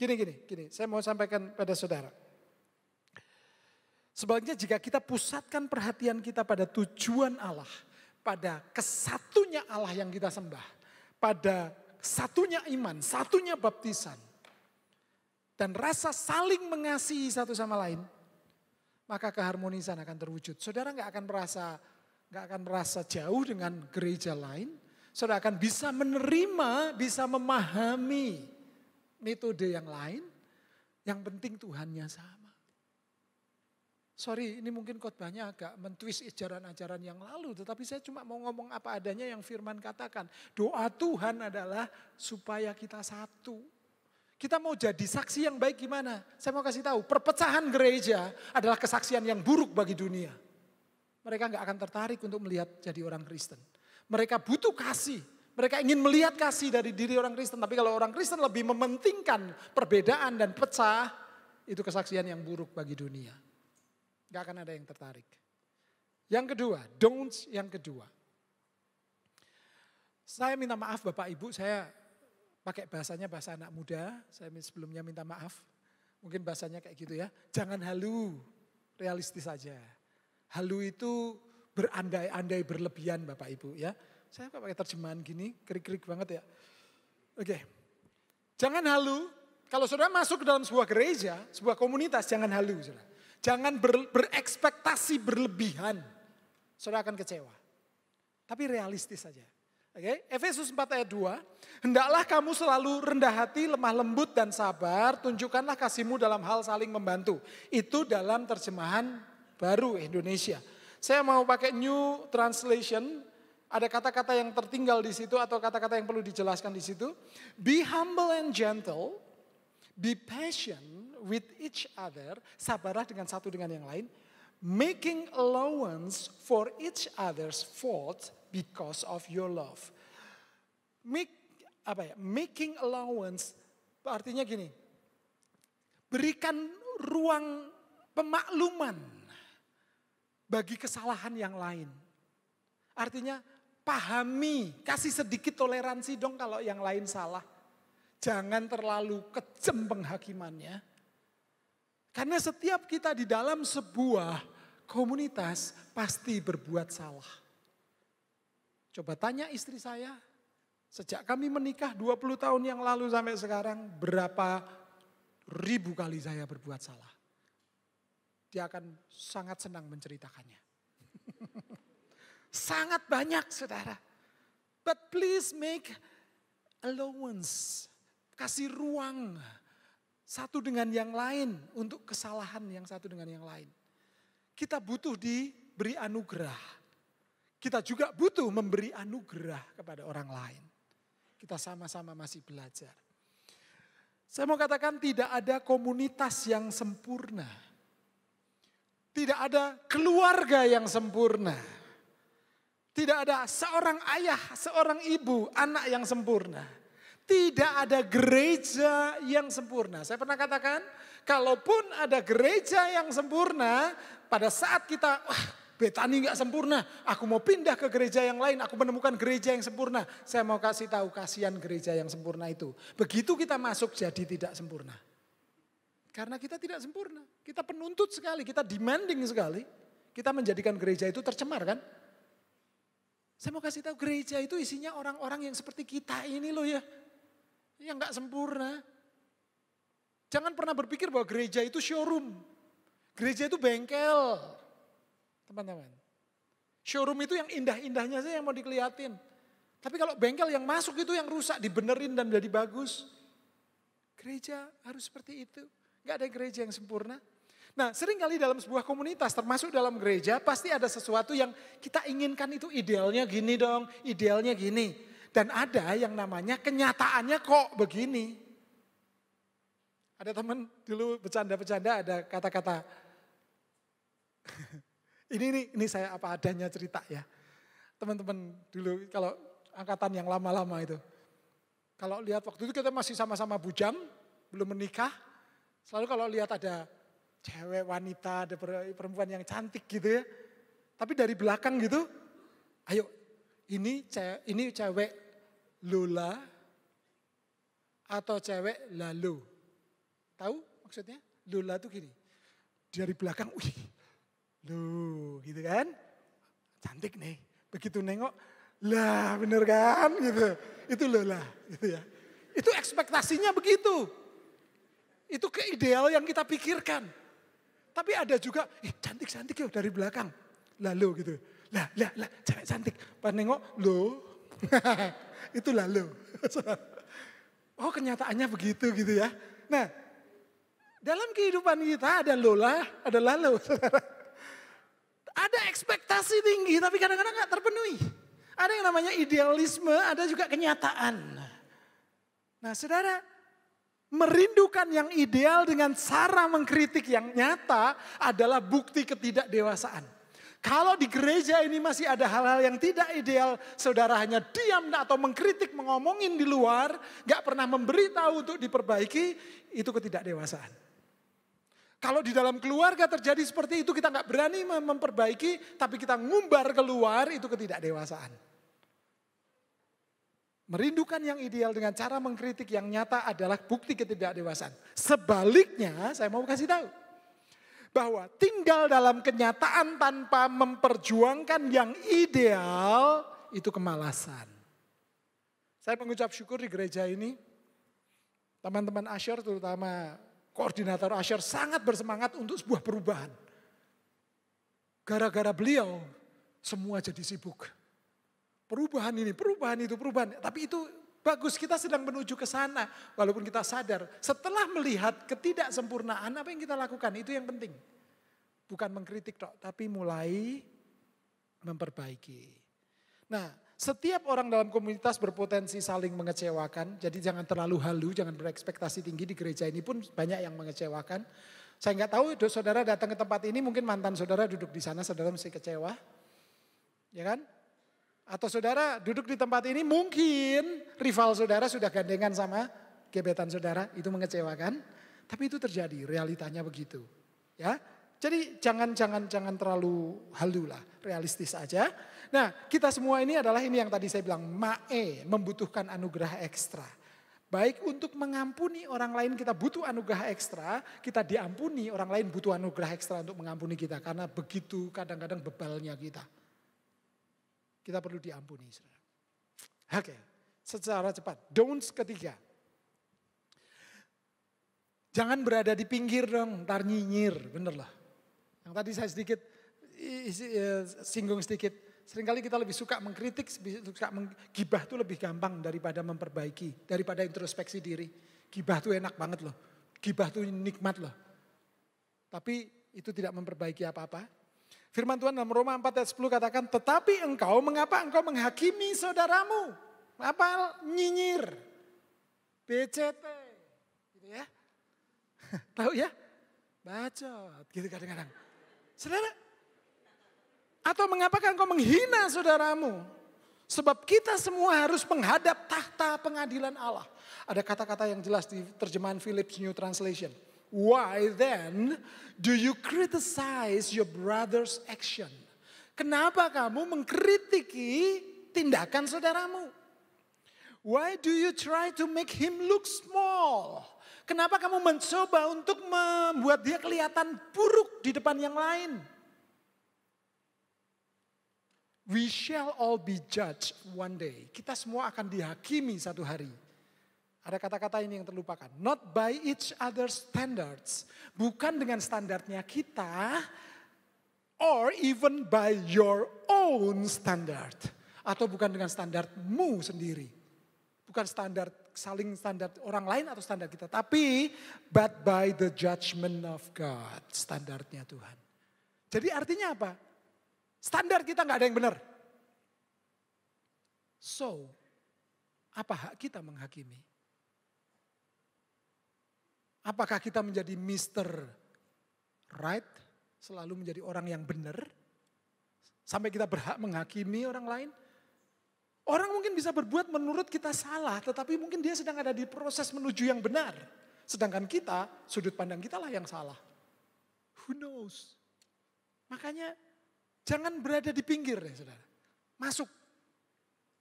gini gini gini, saya mau sampaikan pada saudara. Sebaliknya jika kita pusatkan perhatian kita pada tujuan Allah, pada kesatunya Allah yang kita sembah, pada satunya iman, satunya baptisan, dan rasa saling mengasihi satu sama lain, maka keharmonisan akan terwujud. Saudara nggak akan merasa nggak akan merasa jauh dengan gereja lain. Saudara akan bisa menerima, bisa memahami metode yang lain. Yang penting Tuhannya sama. Sorry, ini mungkin khotbahnya agak mentwist ajaran-ajaran yang lalu, tetapi saya cuma mau ngomong apa adanya yang firman katakan. Doa Tuhan adalah supaya kita satu. Kita mau jadi saksi yang baik gimana? Saya mau kasih tahu, perpecahan gereja adalah kesaksian yang buruk bagi dunia. Mereka nggak akan tertarik untuk melihat jadi orang Kristen. Mereka butuh kasih, mereka ingin melihat kasih dari diri orang Kristen, tapi kalau orang Kristen lebih mementingkan perbedaan dan pecah, itu kesaksian yang buruk bagi dunia. Gak akan ada yang tertarik. Yang kedua, don'ts yang kedua. Saya minta maaf Bapak Ibu, saya pakai bahasanya bahasa anak muda. Saya sebelumnya minta maaf. Mungkin bahasanya kayak gitu ya. Jangan halu, realistis saja. Halu itu berandai-andai berlebihan Bapak Ibu ya. Saya kok pakai terjemahan gini, krik-krik banget ya. Oke. Jangan halu, kalau saudara masuk ke dalam sebuah gereja, sebuah komunitas, jangan halu saudara. Jangan ber, berekspektasi berlebihan. Saudara akan kecewa. Tapi realistis saja. Oke, okay? Efesus 4 ayat 2, hendaklah kamu selalu rendah hati, lemah lembut dan sabar, tunjukkanlah kasihmu dalam hal saling membantu. Itu dalam terjemahan baru Indonesia. Saya mau pakai New Translation, ada kata-kata yang tertinggal di situ atau kata-kata yang perlu dijelaskan di situ. Be humble and gentle, be patient, with each other, sabarlah dengan satu dengan yang lain, making allowance for each other's fault because of your love. Make apa ya? Making allowance artinya gini. Berikan ruang pemakluman bagi kesalahan yang lain. Artinya pahami, kasih sedikit toleransi dong kalau yang lain salah. Jangan terlalu kejem penghakimannya. Karena setiap kita di dalam sebuah komunitas pasti berbuat salah. Coba tanya istri saya, sejak kami menikah 20 tahun yang lalu sampai sekarang, berapa ribu kali saya berbuat salah. Dia akan sangat senang menceritakannya. sangat banyak saudara. But please make allowance, kasih ruang satu dengan yang lain untuk kesalahan yang satu dengan yang lain. Kita butuh diberi anugerah. Kita juga butuh memberi anugerah kepada orang lain. Kita sama-sama masih belajar. Saya mau katakan tidak ada komunitas yang sempurna. Tidak ada keluarga yang sempurna. Tidak ada seorang ayah, seorang ibu, anak yang sempurna. Tidak ada gereja yang sempurna. Saya pernah katakan, kalaupun ada gereja yang sempurna, pada saat kita, wah Betani nggak sempurna, aku mau pindah ke gereja yang lain, aku menemukan gereja yang sempurna. Saya mau kasih tahu, kasihan gereja yang sempurna itu. Begitu kita masuk jadi tidak sempurna. Karena kita tidak sempurna, kita penuntut sekali, kita demanding sekali. Kita menjadikan gereja itu tercemar kan? Saya mau kasih tahu gereja itu isinya orang-orang yang seperti kita ini loh ya yang nggak sempurna. Jangan pernah berpikir bahwa gereja itu showroom. Gereja itu bengkel. Teman-teman. Showroom itu yang indah-indahnya saja yang mau dikeliatin. Tapi kalau bengkel yang masuk itu yang rusak, dibenerin dan jadi bagus. Gereja harus seperti itu. Gak ada gereja yang sempurna. Nah sering kali dalam sebuah komunitas termasuk dalam gereja pasti ada sesuatu yang kita inginkan itu idealnya gini dong, idealnya gini. Dan ada yang namanya kenyataannya kok begini. Ada teman dulu bercanda-bercanda ada kata-kata. ini, nih ini saya apa adanya cerita ya. Teman-teman dulu kalau angkatan yang lama-lama itu. Kalau lihat waktu itu kita masih sama-sama bujang, belum menikah. Selalu kalau lihat ada cewek, wanita, ada perempuan yang cantik gitu ya. Tapi dari belakang gitu, ayo ini cewek, ini cewek Lula atau cewek lalu, Tahu maksudnya? Lula tuh gini. Dari belakang, wih, lo gitu kan. Cantik nih. Begitu nengok, lah bener kan gitu. Itu lula gitu ya. Itu ekspektasinya begitu. Itu keideal yang kita pikirkan. Tapi ada juga, ih cantik-cantik ya dari belakang. Lalu gitu lah, lah, lah, cewek cantik. Pas nengok, lo, itulah lo. oh kenyataannya begitu gitu ya. Nah, dalam kehidupan kita ada lola, ada lalu, ada ekspektasi tinggi tapi kadang-kadang nggak terpenuhi. Ada yang namanya idealisme, ada juga kenyataan. Nah saudara, merindukan yang ideal dengan cara mengkritik yang nyata adalah bukti ketidak dewasaan. Kalau di gereja ini masih ada hal-hal yang tidak ideal, saudara hanya diam atau mengkritik, mengomongin di luar, gak pernah memberitahu untuk diperbaiki, itu ketidakdewasaan. Kalau di dalam keluarga terjadi seperti itu, kita gak berani memperbaiki, tapi kita ngumbar keluar, itu ketidakdewasaan. Merindukan yang ideal dengan cara mengkritik yang nyata adalah bukti ketidakdewasaan. Sebaliknya, saya mau kasih tahu, bahwa tinggal dalam kenyataan tanpa memperjuangkan yang ideal itu kemalasan. Saya mengucap syukur di gereja ini, teman-teman Asyar terutama koordinator Asyar sangat bersemangat untuk sebuah perubahan. Gara-gara beliau semua jadi sibuk. Perubahan ini, perubahan itu, perubahan. Tapi itu Bagus, kita sedang menuju ke sana. Walaupun kita sadar, setelah melihat ketidaksempurnaan, apa yang kita lakukan? Itu yang penting. Bukan mengkritik, dok, tapi mulai memperbaiki. Nah, setiap orang dalam komunitas berpotensi saling mengecewakan. Jadi jangan terlalu halu, jangan berekspektasi tinggi di gereja ini pun banyak yang mengecewakan. Saya nggak tahu saudara datang ke tempat ini mungkin mantan saudara duduk di sana, saudara mesti kecewa. Ya kan? Atau saudara duduk di tempat ini mungkin rival saudara sudah gandengan sama gebetan saudara, itu mengecewakan. Tapi itu terjadi, realitanya begitu. Ya, jadi jangan jangan jangan terlalu halu lah, realistis aja. Nah, kita semua ini adalah ini yang tadi saya bilang mae, membutuhkan anugerah ekstra. Baik untuk mengampuni orang lain kita butuh anugerah ekstra, kita diampuni orang lain butuh anugerah ekstra untuk mengampuni kita karena begitu kadang-kadang bebalnya kita. Kita perlu diampuni. Saudara. Oke, secara cepat. Don'ts ketiga. Jangan berada di pinggir dong, ntar nyinyir, bener lah. Yang tadi saya sedikit eh, singgung sedikit. Seringkali kita lebih suka mengkritik, lebih suka menggibah itu lebih gampang daripada memperbaiki, daripada introspeksi diri. Gibah itu enak banget loh, gibah itu nikmat loh. Tapi itu tidak memperbaiki apa-apa, Firman Tuhan dalam Roma 4 ayat 10 katakan, tetapi engkau mengapa engkau menghakimi saudaramu? Apa nyinyir? BCT. Gitu ya. Tahu ya? Bacot gitu kadang-kadang. Saudara, atau mengapa engkau menghina saudaramu? Sebab kita semua harus menghadap tahta pengadilan Allah. Ada kata-kata yang jelas di terjemahan Philips New Translation. Why then do you criticize your brother's action? Kenapa kamu mengkritiki tindakan saudaramu? Why do you try to make him look small? Kenapa kamu mencoba untuk membuat dia kelihatan buruk di depan yang lain? We shall all be judged one day. Kita semua akan dihakimi satu hari. Ada kata-kata ini yang terlupakan. Not by each other's standards. Bukan dengan standarnya kita. Or even by your own standard. Atau bukan dengan standarmu sendiri. Bukan standar saling standar orang lain atau standar kita. Tapi but by the judgment of God. Standarnya Tuhan. Jadi artinya apa? Standar kita nggak ada yang benar. So, apa hak kita menghakimi? Apakah kita menjadi Mr. Right, selalu menjadi orang yang benar, sampai kita berhak menghakimi orang lain? Orang mungkin bisa berbuat menurut kita salah, tetapi mungkin dia sedang ada di proses menuju yang benar. Sedangkan kita, sudut pandang kita lah yang salah. Who knows? Makanya jangan berada di pinggir ya saudara. Masuk.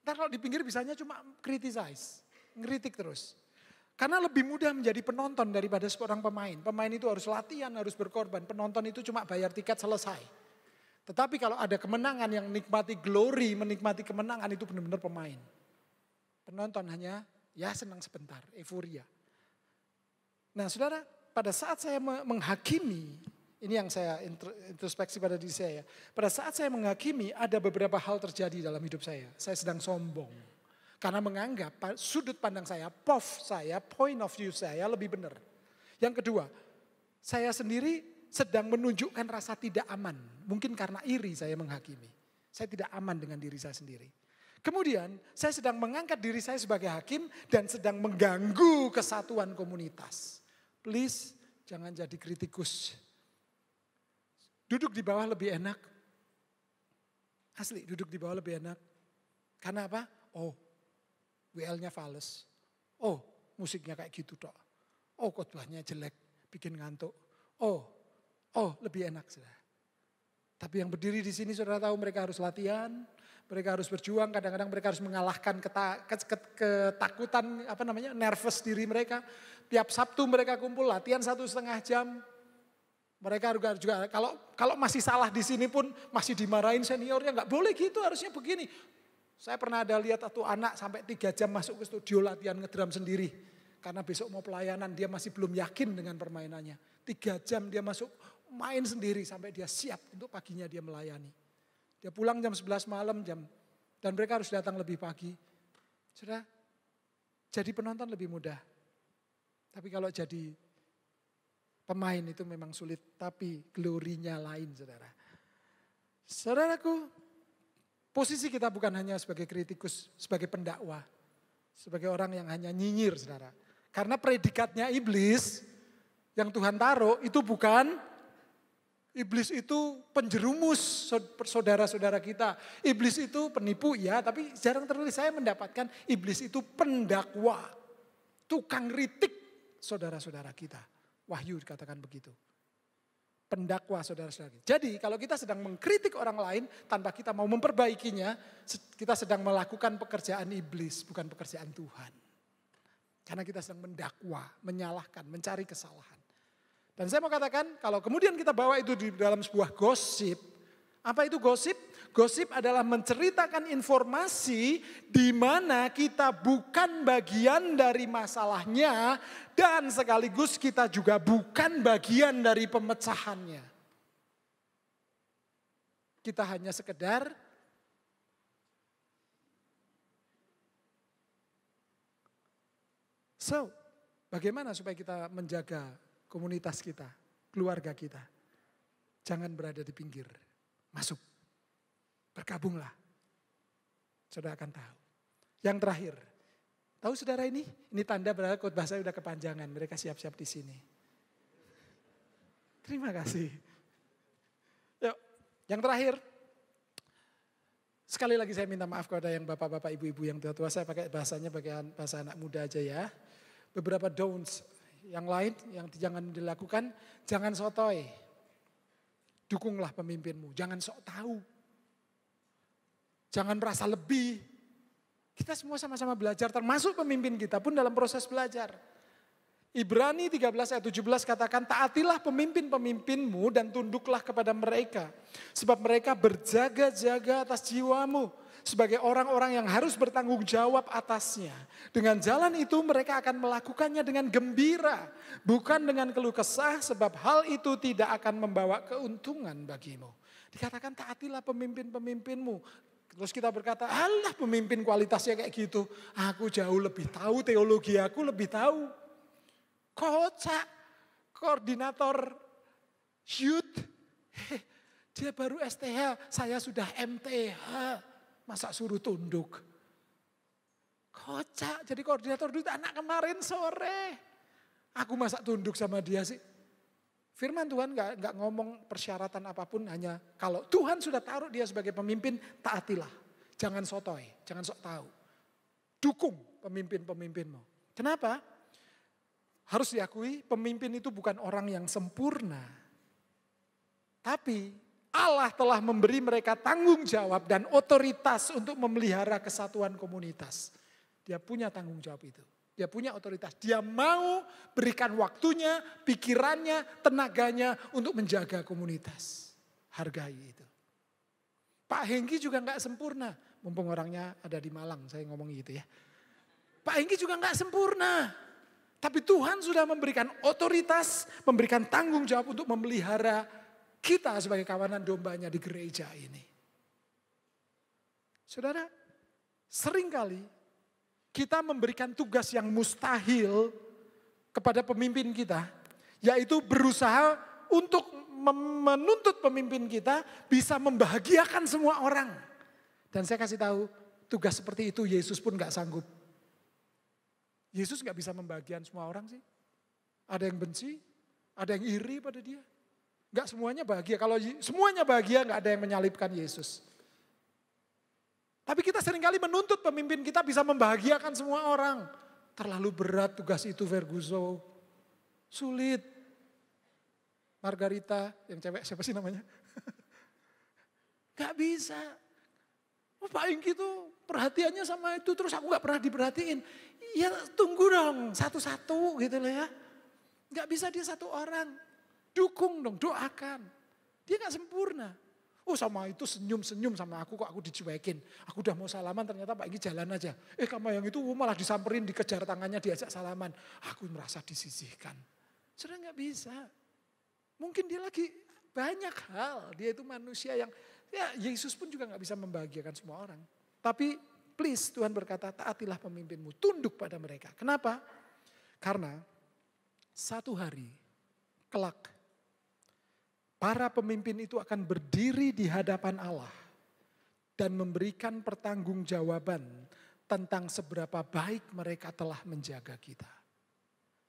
Ntar kalau di pinggir bisanya cuma criticize, ngeritik terus. Karena lebih mudah menjadi penonton daripada seorang pemain. Pemain itu harus latihan, harus berkorban. Penonton itu cuma bayar tiket selesai. Tetapi kalau ada kemenangan yang nikmati glory, menikmati kemenangan itu benar-benar pemain. Penonton hanya ya senang sebentar, euforia. Nah saudara, pada saat saya menghakimi, ini yang saya introspeksi pada diri saya. Ya. Pada saat saya menghakimi ada beberapa hal terjadi dalam hidup saya. Saya sedang sombong. Karena menganggap sudut pandang saya, POV saya, point of view saya lebih benar. Yang kedua, saya sendiri sedang menunjukkan rasa tidak aman. Mungkin karena iri saya menghakimi. Saya tidak aman dengan diri saya sendiri. Kemudian saya sedang mengangkat diri saya sebagai hakim dan sedang mengganggu kesatuan komunitas. Please jangan jadi kritikus. Duduk di bawah lebih enak. Asli duduk di bawah lebih enak. Karena apa? Oh WL-nya fals. Oh, musiknya kayak gitu dok. Oh, khotbahnya jelek, bikin ngantuk. Oh, oh lebih enak sudah. Tapi yang berdiri di sini saudara tahu mereka harus latihan, mereka harus berjuang, kadang-kadang mereka harus mengalahkan ketakutan, apa namanya, nervous diri mereka. Tiap Sabtu mereka kumpul latihan satu setengah jam. Mereka juga, juga kalau kalau masih salah di sini pun masih dimarahin seniornya, nggak boleh gitu, harusnya begini. Saya pernah ada lihat satu anak sampai tiga jam masuk ke studio latihan ngedram sendiri. Karena besok mau pelayanan dia masih belum yakin dengan permainannya. Tiga jam dia masuk main sendiri sampai dia siap untuk paginya dia melayani. Dia pulang jam 11 malam jam dan mereka harus datang lebih pagi. Sudah jadi penonton lebih mudah. Tapi kalau jadi pemain itu memang sulit, tapi glorinya lain saudara. Saudaraku, Posisi kita bukan hanya sebagai kritikus, sebagai pendakwa, sebagai orang yang hanya nyinyir, saudara. Karena predikatnya iblis yang Tuhan taruh itu bukan iblis itu penjerumus saudara-saudara kita. Iblis itu penipu ya, tapi jarang terlalu saya mendapatkan iblis itu pendakwa, tukang ritik saudara-saudara kita. Wahyu dikatakan begitu pendakwa saudara saudara Jadi kalau kita sedang mengkritik orang lain tanpa kita mau memperbaikinya, kita sedang melakukan pekerjaan iblis, bukan pekerjaan Tuhan. Karena kita sedang mendakwa, menyalahkan, mencari kesalahan. Dan saya mau katakan, kalau kemudian kita bawa itu di dalam sebuah gosip, apa itu gosip? Gosip adalah menceritakan informasi di mana kita bukan bagian dari masalahnya dan sekaligus kita juga bukan bagian dari pemecahannya. Kita hanya sekedar So, bagaimana supaya kita menjaga komunitas kita, keluarga kita? Jangan berada di pinggir, masuk. Bergabunglah. Saudara akan tahu. Yang terakhir, tahu saudara ini? Ini tanda berarti khotbah saya sudah kepanjangan, mereka siap-siap di sini. Terima kasih. Yuk, yang terakhir. Sekali lagi saya minta maaf kepada yang bapak-bapak, ibu-ibu yang tua-tua. Saya pakai bahasanya bagian bahasa anak muda aja ya. Beberapa don'ts yang lain yang jangan dilakukan. Jangan sotoy. Dukunglah pemimpinmu. Jangan sok tahu. Jangan merasa lebih. Kita semua sama-sama belajar, termasuk pemimpin kita pun dalam proses belajar. Ibrani 13 ayat 17 katakan, taatilah pemimpin-pemimpinmu dan tunduklah kepada mereka. Sebab mereka berjaga-jaga atas jiwamu sebagai orang-orang yang harus bertanggung jawab atasnya. Dengan jalan itu mereka akan melakukannya dengan gembira, bukan dengan keluh kesah sebab hal itu tidak akan membawa keuntungan bagimu. Dikatakan taatilah pemimpin-pemimpinmu, Terus kita berkata, Allah pemimpin kualitasnya kayak gitu. Aku jauh lebih tahu teologi aku lebih tahu. Kocak koordinator youth. Eh, dia baru STH, saya sudah MTH. Masa suruh tunduk? Kocak, jadi koordinator duit anak kemarin sore. Aku masa tunduk sama dia sih. Firman Tuhan gak, gak ngomong persyaratan apapun hanya kalau Tuhan sudah taruh dia sebagai pemimpin, taatilah. Jangan sotoy, jangan sok tahu. Dukung pemimpin-pemimpinmu. Kenapa? Harus diakui pemimpin itu bukan orang yang sempurna. Tapi Allah telah memberi mereka tanggung jawab dan otoritas untuk memelihara kesatuan komunitas. Dia punya tanggung jawab itu. Dia punya otoritas. Dia mau berikan waktunya, pikirannya, tenaganya untuk menjaga komunitas. Hargai itu. Pak Hengki juga nggak sempurna. Mumpung orangnya ada di Malang, saya ngomong gitu ya. Pak Hengki juga nggak sempurna. Tapi Tuhan sudah memberikan otoritas, memberikan tanggung jawab untuk memelihara kita sebagai kawanan dombanya di gereja ini. Saudara, seringkali kita memberikan tugas yang mustahil kepada pemimpin kita, yaitu berusaha untuk menuntut pemimpin kita bisa membahagiakan semua orang. Dan saya kasih tahu, tugas seperti itu Yesus pun gak sanggup. Yesus gak bisa membahagiakan semua orang sih. Ada yang benci, ada yang iri pada dia. Gak semuanya bahagia. Kalau semuanya bahagia gak ada yang menyalipkan Yesus. Tapi kita seringkali menuntut pemimpin kita bisa membahagiakan semua orang. Terlalu berat tugas itu Verguso. Sulit. Margarita, yang cewek siapa sih namanya? Gak bisa. Oh Pak Ingki tuh perhatiannya sama itu terus aku gak pernah diperhatiin. Ya tunggu dong satu-satu gitu loh ya. Gak bisa dia satu orang. Dukung dong, doakan. Dia gak sempurna. Oh sama itu senyum-senyum sama aku kok aku dicuekin. Aku udah mau salaman ternyata Pak ini jalan aja. Eh kamu yang itu oh, malah disamperin, dikejar tangannya, diajak salaman. Aku merasa disisihkan. Sudah nggak bisa. Mungkin dia lagi banyak hal. Dia itu manusia yang ya Yesus pun juga nggak bisa membahagiakan semua orang. Tapi please Tuhan berkata taatilah pemimpinmu, tunduk pada mereka. Kenapa? Karena satu hari kelak para pemimpin itu akan berdiri di hadapan Allah dan memberikan pertanggungjawaban tentang seberapa baik mereka telah menjaga kita.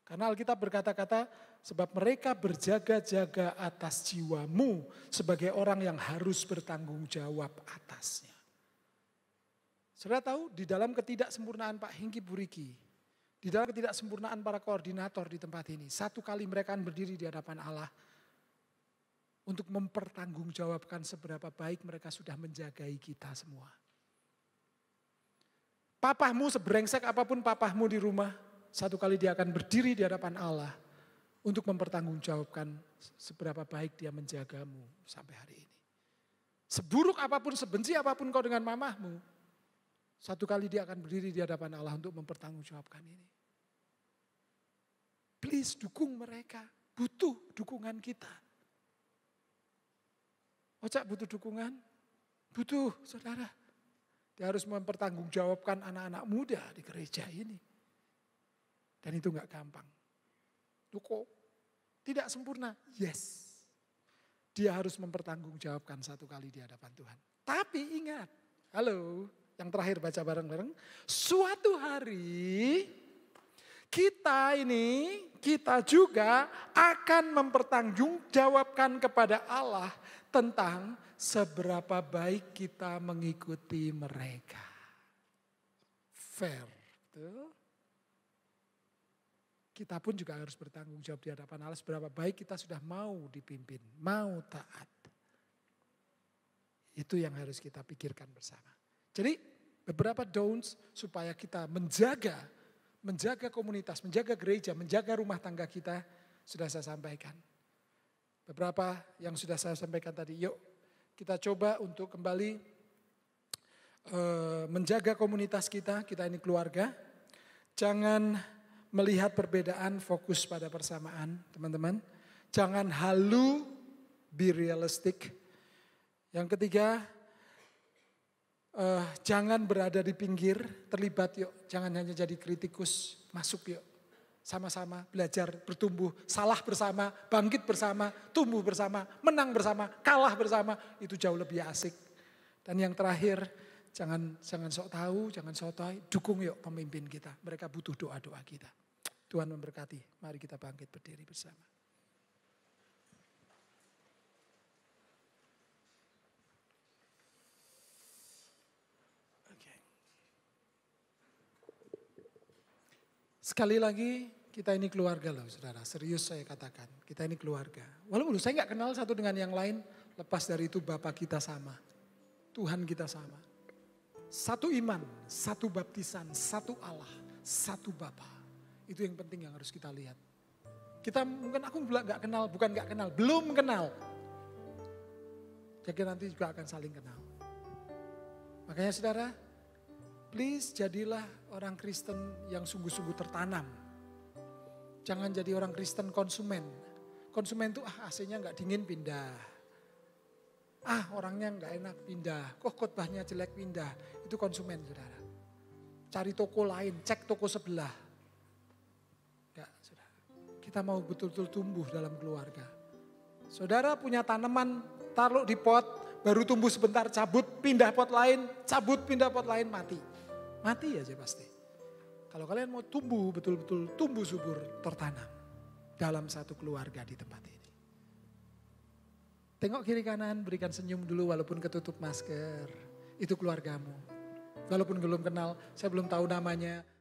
Karena Alkitab berkata-kata, sebab mereka berjaga-jaga atas jiwamu sebagai orang yang harus bertanggung jawab atasnya. Saudara tahu di dalam ketidaksempurnaan Pak Hinggi Buriki, di dalam ketidaksempurnaan para koordinator di tempat ini, satu kali mereka berdiri di hadapan Allah, untuk mempertanggungjawabkan seberapa baik mereka sudah menjagai kita semua. Papahmu sebrengsek apapun papahmu di rumah, satu kali dia akan berdiri di hadapan Allah untuk mempertanggungjawabkan seberapa baik dia menjagamu sampai hari ini. Seburuk apapun, sebenci apapun kau dengan mamahmu, satu kali dia akan berdiri di hadapan Allah untuk mempertanggungjawabkan ini. Please dukung mereka, butuh dukungan kita. Ojak butuh dukungan? Butuh, saudara. Dia harus mempertanggungjawabkan anak-anak muda di gereja ini. Dan itu nggak gampang. Duko, tidak sempurna. Yes. Dia harus mempertanggungjawabkan satu kali di hadapan Tuhan. Tapi ingat, halo, yang terakhir baca bareng-bareng. Suatu hari kita ini, kita juga akan mempertanggungjawabkan kepada Allah tentang seberapa baik kita mengikuti mereka. Fair. Kita pun juga harus bertanggung jawab di hadapan Allah seberapa baik kita sudah mau dipimpin, mau taat. Itu yang harus kita pikirkan bersama. Jadi beberapa don'ts supaya kita menjaga menjaga komunitas, menjaga gereja, menjaga rumah tangga kita sudah saya sampaikan. Beberapa yang sudah saya sampaikan tadi, yuk kita coba untuk kembali eh, menjaga komunitas kita, kita ini keluarga. Jangan melihat perbedaan, fokus pada persamaan, teman-teman. Jangan halu, be realistic. Yang ketiga, uh, jangan berada di pinggir, terlibat yuk. Jangan hanya jadi kritikus, masuk yuk. Sama-sama belajar, bertumbuh, salah bersama, bangkit bersama, tumbuh bersama, menang bersama, kalah bersama. Itu jauh lebih asik. Dan yang terakhir, jangan jangan sok tahu, jangan sok tahu, dukung yuk pemimpin kita. Mereka butuh doa-doa kita. Tuhan memberkati. Mari kita bangkit berdiri bersama. Sekali lagi kita ini keluarga loh saudara, serius saya katakan. Kita ini keluarga. Walaupun saya nggak kenal satu dengan yang lain, lepas dari itu Bapak kita sama. Tuhan kita sama. Satu iman, satu baptisan, satu Allah, satu Bapa. Itu yang penting yang harus kita lihat. Kita mungkin aku nggak kenal, bukan nggak kenal, belum kenal. Jadi nanti juga akan saling kenal. Makanya saudara, Please jadilah orang Kristen yang sungguh-sungguh tertanam. Jangan jadi orang Kristen konsumen. Konsumen itu ah AC-nya nggak dingin pindah. Ah orangnya nggak enak pindah. Kok khotbahnya jelek pindah. Itu konsumen saudara. Cari toko lain, cek toko sebelah. Enggak saudara. Kita mau betul-betul tumbuh dalam keluarga. Saudara punya tanaman, taruh di pot, baru tumbuh sebentar cabut, pindah pot lain, cabut, pindah pot lain, mati. Mati aja pasti. Kalau kalian mau tumbuh betul-betul tumbuh subur tertanam dalam satu keluarga di tempat ini. Tengok kiri kanan, berikan senyum dulu walaupun ketutup masker. Itu keluargamu. Walaupun belum kenal, saya belum tahu namanya.